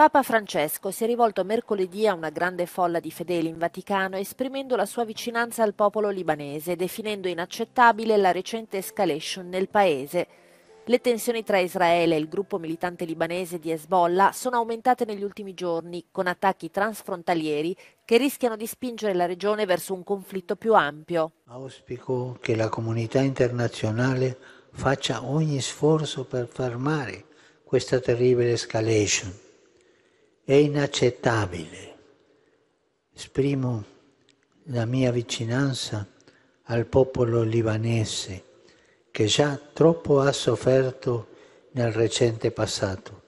Papa Francesco si è rivolto mercoledì a una grande folla di fedeli in Vaticano esprimendo la sua vicinanza al popolo libanese, definendo inaccettabile la recente escalation nel paese. Le tensioni tra Israele e il gruppo militante libanese di Hezbollah sono aumentate negli ultimi giorni, con attacchi transfrontalieri che rischiano di spingere la regione verso un conflitto più ampio. Auspico che la comunità internazionale faccia ogni sforzo per fermare questa terribile escalation è inaccettabile. Esprimo la mia vicinanza al popolo libanese che già troppo ha sofferto nel recente passato.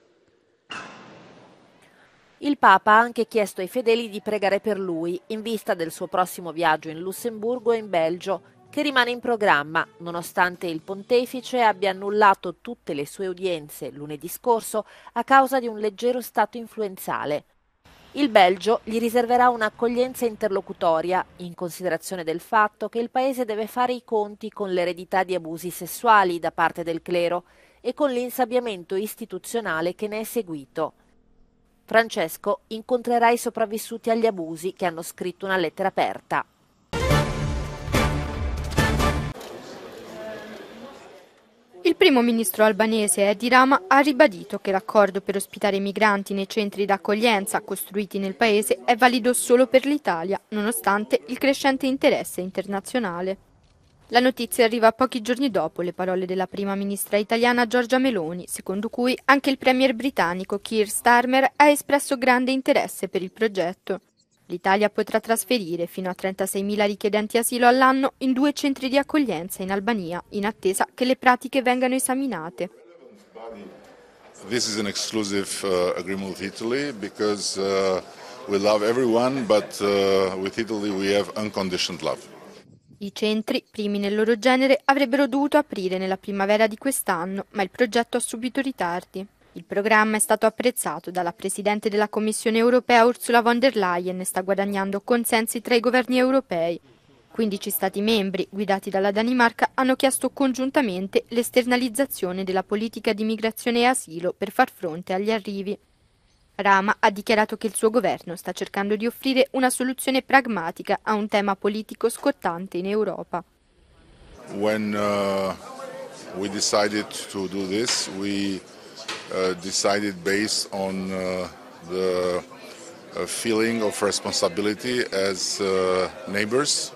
Il Papa ha anche chiesto ai fedeli di pregare per lui in vista del suo prossimo viaggio in Lussemburgo e in Belgio che rimane in programma, nonostante il pontefice abbia annullato tutte le sue udienze lunedì scorso a causa di un leggero stato influenzale. Il Belgio gli riserverà un'accoglienza interlocutoria, in considerazione del fatto che il paese deve fare i conti con l'eredità di abusi sessuali da parte del clero e con l'insabbiamento istituzionale che ne è seguito. Francesco incontrerà i sopravvissuti agli abusi che hanno scritto una lettera aperta. Il primo ministro albanese Edi Rama ha ribadito che l'accordo per ospitare i migranti nei centri d'accoglienza costruiti nel paese è valido solo per l'Italia, nonostante il crescente interesse internazionale. La notizia arriva pochi giorni dopo le parole della prima ministra italiana Giorgia Meloni, secondo cui anche il premier britannico Keir Starmer ha espresso grande interesse per il progetto. L'Italia potrà trasferire fino a 36.000 richiedenti asilo all'anno in due centri di accoglienza in Albania, in attesa che le pratiche vengano esaminate. This is an exclusive uh, agreement with Italy because uh, we love everyone, but uh, with Italy we have unconditioned love. I centri, primi nel loro genere, avrebbero dovuto aprire nella primavera di quest'anno, ma il progetto ha subito ritardi. Il programma è stato apprezzato dalla Presidente della Commissione europea Ursula von der Leyen e sta guadagnando consensi tra i governi europei. 15 Stati membri, guidati dalla Danimarca, hanno chiesto congiuntamente l'esternalizzazione della politica di migrazione e asilo per far fronte agli arrivi. Rama ha dichiarato che il suo governo sta cercando di offrire una soluzione pragmatica a un tema politico scottante in Europa. When uh, we decided to do this, we... Uh, decided based on uh, the uh, feeling of responsibility as neighbors,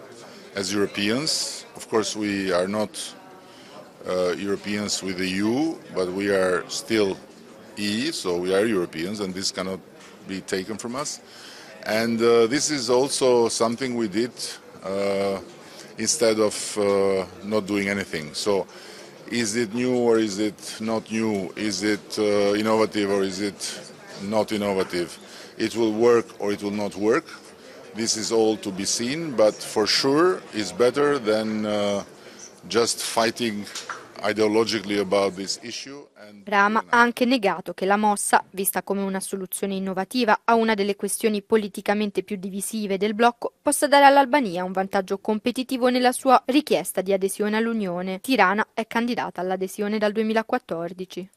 as Europeans. Of course, we are not Europeans with the EU, but we are still E, so we are Europeans, and this cannot be taken from us. And uh, this is also something we did uh, instead of uh, not doing anything. So is it new or is it not new? Is it uh, innovative or is it not innovative? It will work or it will not work. This is all to be seen, but for sure it's better than uh, just fighting Rama ha anche negato che la mossa, vista come una soluzione innovativa a una delle questioni politicamente più divisive del blocco, possa dare all'Albania un vantaggio competitivo nella sua richiesta di adesione all'Unione. Tirana è candidata all'adesione dal 2014.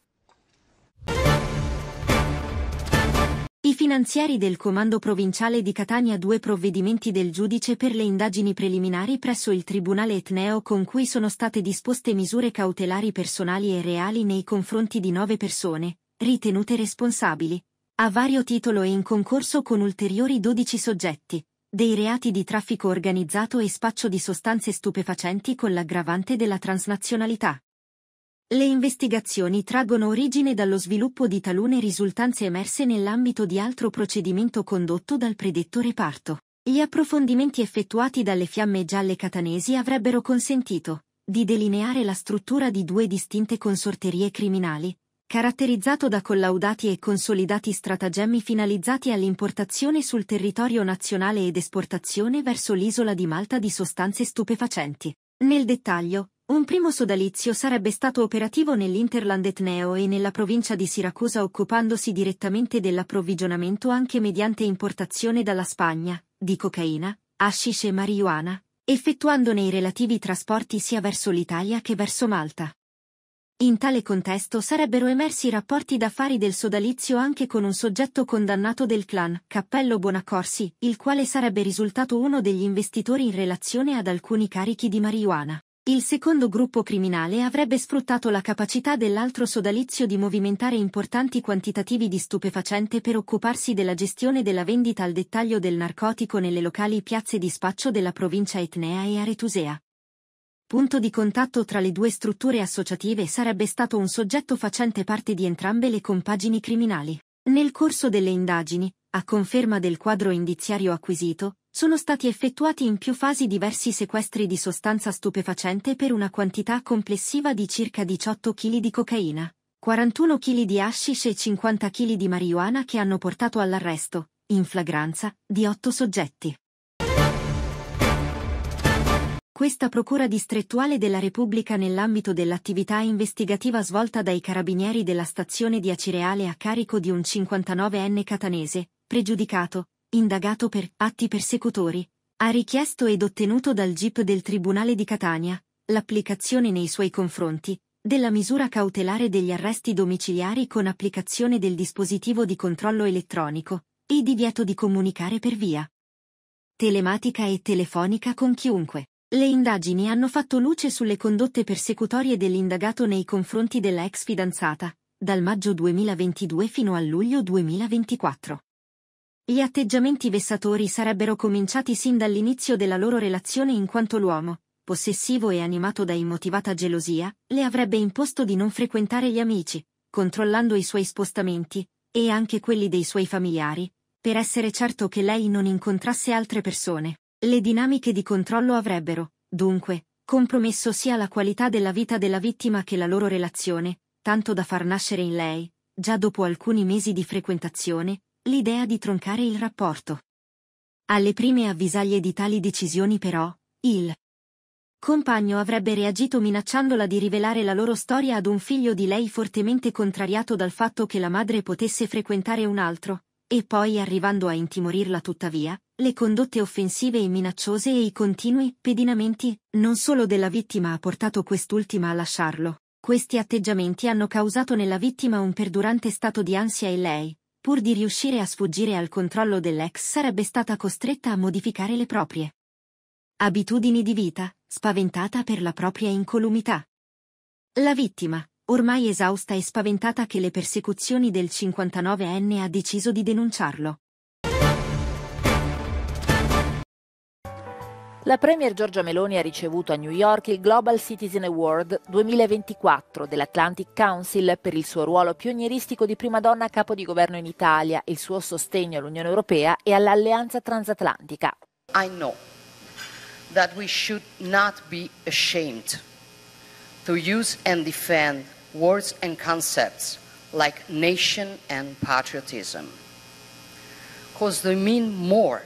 I finanzieri del Comando Provinciale di Catania due provvedimenti del giudice per le indagini preliminari presso il Tribunale Etneo con cui sono state disposte misure cautelari personali e reali nei confronti di nove persone, ritenute responsabili, a vario titolo e in concorso con ulteriori dodici soggetti, dei reati di traffico organizzato e spaccio di sostanze stupefacenti con l'aggravante della transnazionalità. Le investigazioni traggono origine dallo sviluppo di talune risultanze emerse nell'ambito di altro procedimento condotto dal predetto reparto. Gli approfondimenti effettuati dalle fiamme gialle catanesi avrebbero consentito di delineare la struttura di due distinte consorterie criminali, caratterizzato da collaudati e consolidati stratagemmi finalizzati all'importazione sul territorio nazionale ed esportazione verso l'isola di Malta di sostanze stupefacenti. Nel dettaglio, un primo sodalizio sarebbe stato operativo nell'Interland etneo e nella provincia di Siracusa occupandosi direttamente dell'approvvigionamento anche mediante importazione dalla Spagna, di cocaina, hashish e marijuana, effettuandone i relativi trasporti sia verso l'Italia che verso Malta. In tale contesto sarebbero emersi rapporti d'affari del sodalizio anche con un soggetto condannato del clan, Cappello Bonaccorsi, il quale sarebbe risultato uno degli investitori in relazione ad alcuni carichi di marijuana. Il secondo gruppo criminale avrebbe sfruttato la capacità dell'altro sodalizio di movimentare importanti quantitativi di stupefacente per occuparsi della gestione della vendita al dettaglio del narcotico nelle locali piazze di spaccio della provincia etnea e aretusea. Punto di contatto tra le due strutture associative sarebbe stato un soggetto facente parte di entrambe le compagini criminali. Nel corso delle indagini, a conferma del quadro indiziario acquisito, sono stati effettuati in più fasi diversi sequestri di sostanza stupefacente per una quantità complessiva di circa 18 kg di cocaina, 41 kg di hashish e 50 kg di marijuana che hanno portato all'arresto, in flagranza, di otto soggetti. Questa Procura distrettuale della Repubblica nell'ambito dell'attività investigativa svolta dai carabinieri della stazione di Acireale a carico di un 59enne catanese, pregiudicato, indagato per atti persecutori, ha richiesto ed ottenuto dal GIP del Tribunale di Catania l'applicazione nei suoi confronti della misura cautelare degli arresti domiciliari con applicazione del dispositivo di controllo elettronico e divieto di comunicare per via telematica e telefonica con chiunque. Le indagini hanno fatto luce sulle condotte persecutorie dell'indagato nei confronti della ex fidanzata, dal maggio 2022 fino al luglio 2024. Gli atteggiamenti vessatori sarebbero cominciati sin dall'inizio della loro relazione in quanto l'uomo, possessivo e animato da immotivata gelosia, le avrebbe imposto di non frequentare gli amici, controllando i suoi spostamenti, e anche quelli dei suoi familiari, per essere certo che lei non incontrasse altre persone. Le dinamiche di controllo avrebbero, dunque, compromesso sia la qualità della vita della vittima che la loro relazione, tanto da far nascere in lei, già dopo alcuni mesi di frequentazione, l'idea di troncare il rapporto. Alle prime avvisaglie di tali decisioni però, il compagno avrebbe reagito minacciandola di rivelare la loro storia ad un figlio di lei fortemente contrariato dal fatto che la madre potesse frequentare un altro, e poi arrivando a intimorirla tuttavia, le condotte offensive e minacciose e i continui pedinamenti, non solo della vittima ha portato quest'ultima a lasciarlo. Questi atteggiamenti hanno causato nella vittima un perdurante stato di ansia e lei, pur di riuscire a sfuggire al controllo dell'ex sarebbe stata costretta a modificare le proprie abitudini di vita, spaventata per la propria incolumità. La vittima, ormai esausta e spaventata che le persecuzioni del 59enne ha deciso di denunciarlo. La Premier Giorgia Meloni ha ricevuto a New York il Global Citizen Award 2024 dell'Atlantic Council per il suo ruolo pionieristico di prima donna a capo di governo in Italia, il suo sostegno all'Unione Europea e all'alleanza transatlantica. I know that we should not be ashamed to use and defend words and concepts like nation and patriotism because they mean more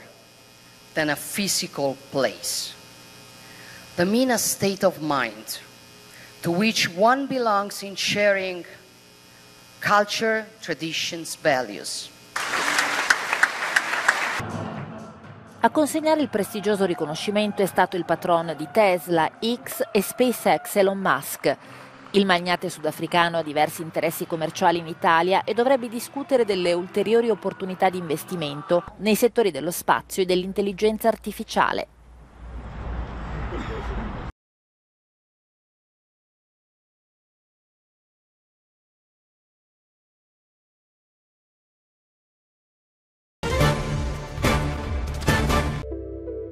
than a physical place. The meaner state of mind to which one belongs in sharing culture, traditions, values. A consegnare il prestigioso riconoscimento è stato il patron di Tesla, X e SpaceX Elon Musk. Il magnate sudafricano ha diversi interessi commerciali in Italia e dovrebbe discutere delle ulteriori opportunità di investimento nei settori dello spazio e dell'intelligenza artificiale.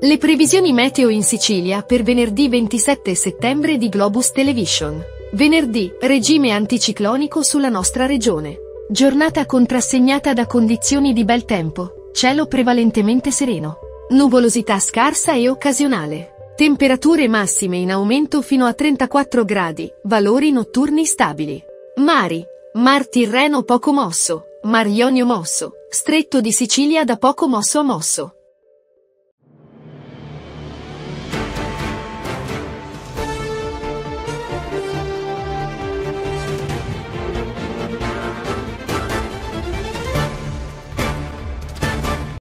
Le previsioni meteo in Sicilia per venerdì 27 settembre di Globus Television. Venerdì, regime anticiclonico sulla nostra regione. Giornata contrassegnata da condizioni di bel tempo, cielo prevalentemente sereno, nuvolosità scarsa e occasionale, temperature massime in aumento fino a 34 gradi, valori notturni stabili. Mari, Mar Tirreno poco mosso, Mar Ionio mosso, Stretto di Sicilia da poco mosso a mosso.